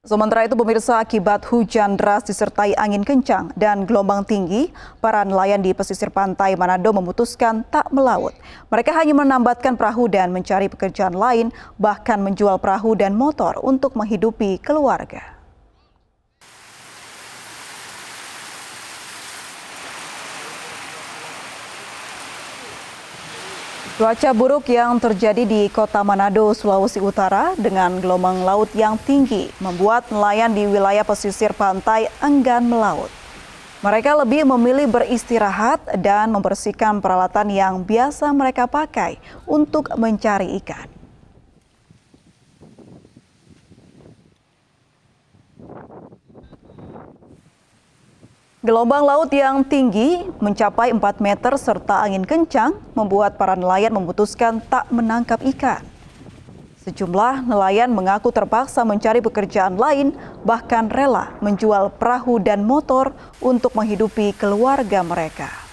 Sementara itu pemirsa akibat hujan deras disertai angin kencang dan gelombang tinggi, para nelayan di pesisir pantai Manado memutuskan tak melaut. Mereka hanya menambatkan perahu dan mencari pekerjaan lain, bahkan menjual perahu dan motor untuk menghidupi keluarga. Cuaca buruk yang terjadi di kota Manado, Sulawesi Utara dengan gelombang laut yang tinggi membuat nelayan di wilayah pesisir pantai enggan melaut. Mereka lebih memilih beristirahat dan membersihkan peralatan yang biasa mereka pakai untuk mencari ikan. Gelombang laut yang tinggi mencapai 4 meter serta angin kencang membuat para nelayan memutuskan tak menangkap ikan. Sejumlah nelayan mengaku terpaksa mencari pekerjaan lain bahkan rela menjual perahu dan motor untuk menghidupi keluarga mereka.